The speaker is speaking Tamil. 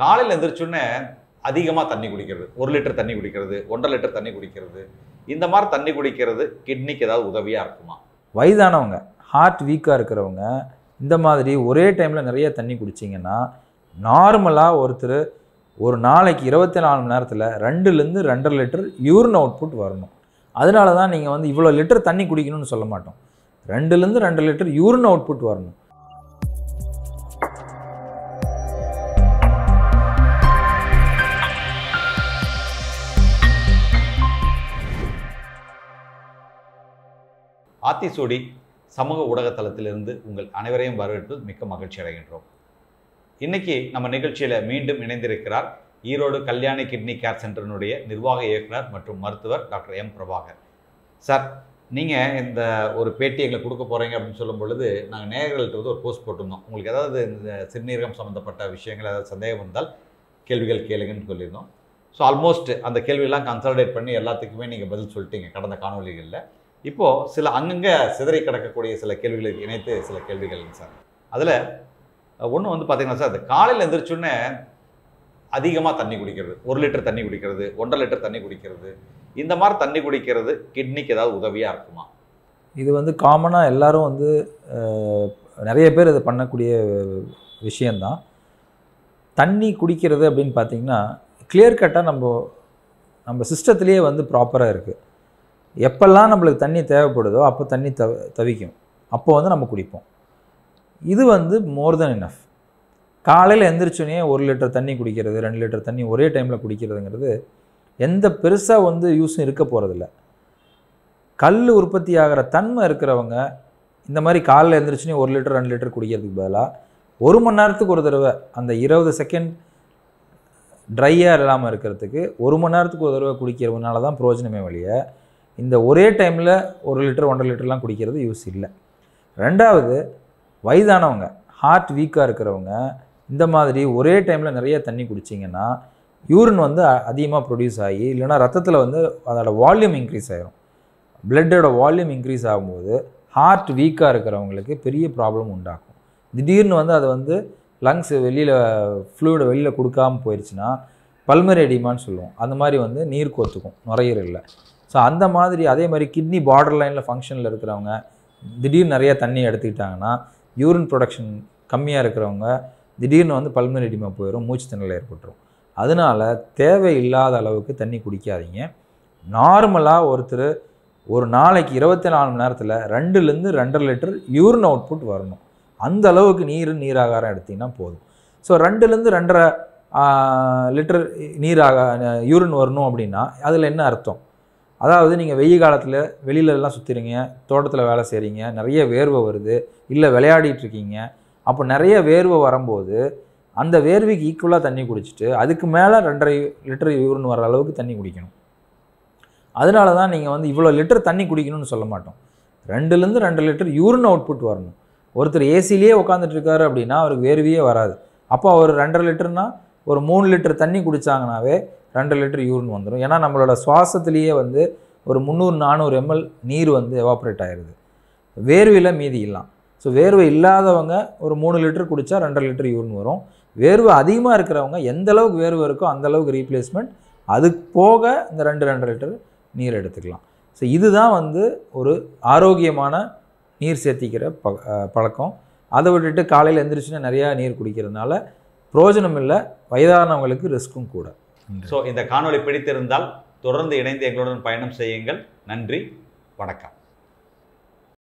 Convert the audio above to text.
காலையில் எந்திரிச்சுன்னே அதிகமாக தண்ணி குடிக்கிறது ஒரு லிட்டர் தண்ணி குடிக்கிறது ஒன்றரை லிட்டர் தண்ணி குடிக்கிறது இந்த மாதிரி தண்ணி குடிக்கிறது கிட்னிக்கு ஏதாவது உதவியாக இருக்குமா வயதானவங்க ஹார்ட் வீக்காக இருக்கிறவங்க இந்த மாதிரி ஒரே டைமில் நிறைய தண்ணி குடிச்சிங்கன்னா நார்மலாக ஒருத்தர் ஒரு நாளைக்கு இருபத்தி நாலு மணி நேரத்தில் ரெண்டுலேருந்து ரெண்டரை லிட்டர் யூரின் அவுட்புட் வரணும் அதனால தான் நீங்கள் வந்து இவ்வளோ லிட்டர் தண்ணி குடிக்கணும்னு சொல்ல மாட்டோம் ரெண்டுலேருந்து ரெண்டு லிட்டர் யூரின் அவுட்புட் வரணும் ஆத்திசூடி சமூக ஊடகத்தளத்திலிருந்து உங்கள் அனைவரையும் வரவேற்பது மிக்க மகிழ்ச்சி அடைகின்றோம் இன்றைக்கி நம்ம நிகழ்ச்சியில் மீண்டும் இணைந்திருக்கிறார் ஈரோடு கல்யாணி கிட்னி கேர் சென்டரினுடைய நிர்வாக இயக்குனர் மற்றும் மருத்துவர் டாக்டர் எம் பிரபாகர் சார் நீங்கள் இந்த ஒரு பேட்டி எங்களை கொடுக்க போகிறீங்க அப்படின்னு சொல்லும் பொழுது நாங்கள் நேயர்கள்ட்ட வந்து ஒரு போஸ்ட் போட்டிருந்தோம் உங்களுக்கு ஏதாவது இந்த சிறுநீரகம் சம்மந்தப்பட்ட விஷயங்கள் ஏதாவது சந்தேகம் இருந்தால் கேள்விகள் கேளுங்கன்னு சொல்லியிருந்தோம் ஸோ ஆல்மோஸ்ட் அந்த கேள்வியெல்லாம் கன்சல்டேட் பண்ணி எல்லாத்துக்குமே நீங்கள் பதில் சொல்லிட்டீங்க கடந்த காணொலிகளில் இப்போது சில அங்கங்கே சிதறி கிடக்கக்கூடிய சில கேள்விகளை இணைத்து சில கேள்விகள் சார் அதில் ஒன்று வந்து பார்த்திங்கன்னா சார் அது காலையில் எந்திரிச்சோன்னே அதிகமாக தண்ணி குடிக்கிறது ஒரு லிட்டர் தண்ணி குடிக்கிறது ஒன்றரை லிட்டர் தண்ணி குடிக்கிறது இந்த மாதிரி தண்ணி குடிக்கிறது கிட்னிக்கு ஏதாவது உதவியாக இருக்குமா இது வந்து காமனாக எல்லோரும் வந்து நிறைய பேர் இதை பண்ணக்கூடிய விஷயந்தான் தண்ணி குடிக்கிறது அப்படின்னு பார்த்திங்கன்னா கிளியர் கட்டாக நம்ம நம்ம சிஸ்டத்துலேயே வந்து ப்ராப்பராக இருக்குது எப்பெல்லாம் நம்மளுக்கு தண்ணி தேவைப்படுதோ அப்போ தண்ணி தவ தவிக்கும் அப்போ வந்து நம்ம குடிப்போம் இது வந்து மோர் தென் இனஃப் காலையில் எந்திரிச்சோன்னே ஒரு லிட்டர் தண்ணி குடிக்கிறது ரெண்டு லிட்டர் தண்ணி ஒரே டைமில் குடிக்கிறதுங்கிறது எந்த பெருசாக வந்து யூஸும் இருக்க போகிறதில்ல கல் உற்பத்தி ஆகிற தன்மை இருக்கிறவங்க இந்த மாதிரி காலையில் எழுந்திரிச்சுனே ஒரு லிட்டர் ரெண்டு லிட்டர் குடிக்கிறதுக்கு பதிலாக ஒரு மணி நேரத்துக்கு ஒரு தடவை அந்த இருபது செகண்ட் ட்ரையாக இல்லாமல் இருக்கிறதுக்கு ஒரு மணி நேரத்துக்கு ஒரு தடவை குடிக்கிறதுனால தான் பிரயோஜனமே வழியை இந்த ஒரே டைமில் ஒரு லிட்டர் ஒன்றரை லிட்டர்லாம் குடிக்கிறது யூஸ் இல்லை ரெண்டாவது வயதானவங்க ஹார்ட் வீக்காக இருக்கிறவங்க இந்த மாதிரி ஒரே டைமில் நிறைய தண்ணி குடிச்சிங்கன்னா யூரின் வந்து அதிகமாக ப்ரொடியூஸ் ஆகி இல்லைனா ரத்தத்தில் வந்து அதோடய வால்யூம் இன்க்ரீஸ் ஆகிரும் பிளட்டோட வால்யூம் இன்க்ரீஸ் ஆகும்போது ஹார்ட் வீக்காக இருக்கிறவங்களுக்கு பெரிய ப்ராப்ளம் உண்டாகும் திடீர்னு வந்து அது வந்து லங்ஸ் வெளியில் ஃப்ளூட வெளியில் கொடுக்காமல் போயிடுச்சுன்னா பல்மரி அடிமான்னு சொல்லுவோம் அந்த மாதிரி வந்து நீர் கோத்துக்கும் நுரையீரலில் ஸோ அந்த மாதிரி அதே மாதிரி கிட்னி பார்டர் லைனில் ஃபங்க்ஷனில் இருக்கிறவங்க திடீர்னு நிறைய தண்ணி எடுத்துக்கிட்டாங்கன்னா யூரின் ப்ரொடக்ஷன் கம்மியாக இருக்கிறவங்க திடீர்னு வந்து பல்மனரி போயிடும் மூச்சு திணறல் ஏற்பட்டுரும் அதனால் தேவையில்லாத அளவுக்கு தண்ணி குடிக்காதீங்க நார்மலாக ஒருத்தர் ஒரு நாளைக்கு இருபத்தி நாலு மணி நேரத்தில் ரெண்டுலேருந்து ரெண்டரை லிட்டர் யூரின் அவுட்புட் வரணும் அந்த அளவுக்கு நீர் நீராகாரம் எடுத்திங்கன்னா போதும் ஸோ ரெண்டுலேருந்து ரெண்டரை லிட்டர் நீராக யூரின் வரணும் அப்படின்னா அதில் என்ன அர்த்தம் அதாவது நீங்கள் வெயில் காலத்தில் வெளியில எல்லாம் சுற்றுறீங்க தோட்டத்தில் வேலை செய்கிறீங்க நிறைய வேர்வை வருது இல்லை விளையாடிட்டுருக்கீங்க அப்போ நிறைய வேர்வை வரும்போது அந்த வேர்வைக்கு ஈக்குவலாக தண்ணி குடிச்சிட்டு அதுக்கு மேலே ரெண்டரை லிட்டர் யூர்னு வர அளவுக்கு தண்ணி குடிக்கணும் அதனால தான் நீங்கள் வந்து இவ்வளோ லிட்டர் தண்ணி குடிக்கணும்னு சொல்ல மாட்டோம் ரெண்டுலேருந்து ரெண்டு லிட்டர் யூரின் அவுட்புட் வரணும் ஒருத்தர் ஏசிலேயே உட்காந்துட்டு இருக்காரு அப்படின்னா அவருக்கு வேர்வையே வராது அப்போ அவர் ரெண்டரை லிட்டர்னால் ஒரு மூணு லிட்டர் தண்ணி குடித்தாங்கனாவே ரெண்டு லிட்டர் யூரின் வந்துடும் ஏன்னா நம்மளோட சுவாசத்துலேயே வந்து ஒரு முந்நூறு நானூறு எம்எல் நீர் வந்து எவாப்ரேட் ஆயிடுது வேர்வையில் மீதி இல்லாம் ஸோ வேர்வை இல்லாதவங்க ஒரு மூணு லிட்டர் குடித்தா ரெண்டரை லிட்டர் யூரின் வரும் வேர்வை அதிகமாக இருக்கிறவங்க எந்த அளவுக்கு வேர்வை இருக்கோ அந்தளவுக்கு ரீப்ளேஸ்மெண்ட் அது போக இந்த ரெண்டு ரெண்டு லிட்டர் நீர் எடுத்துக்கலாம் ஸோ இதுதான் வந்து ஒரு ஆரோக்கியமான நீர் சேர்த்திக்கிற ப பழக்கம் அதை விட்டுட்டு காலையில் எந்திரிச்சுன்னா நிறையா நீர் குடிக்கிறதுனால பிரயோஜனம் இல்லை வயதானவங்களுக்கு ரிஸ்க்கும் கூட ஸோ இந்த காணொலி பிடித்திருந்தால் தொடர்ந்து இணைந்து எங்களுடன் பயணம் செய்யுங்கள் நன்றி வணக்கம்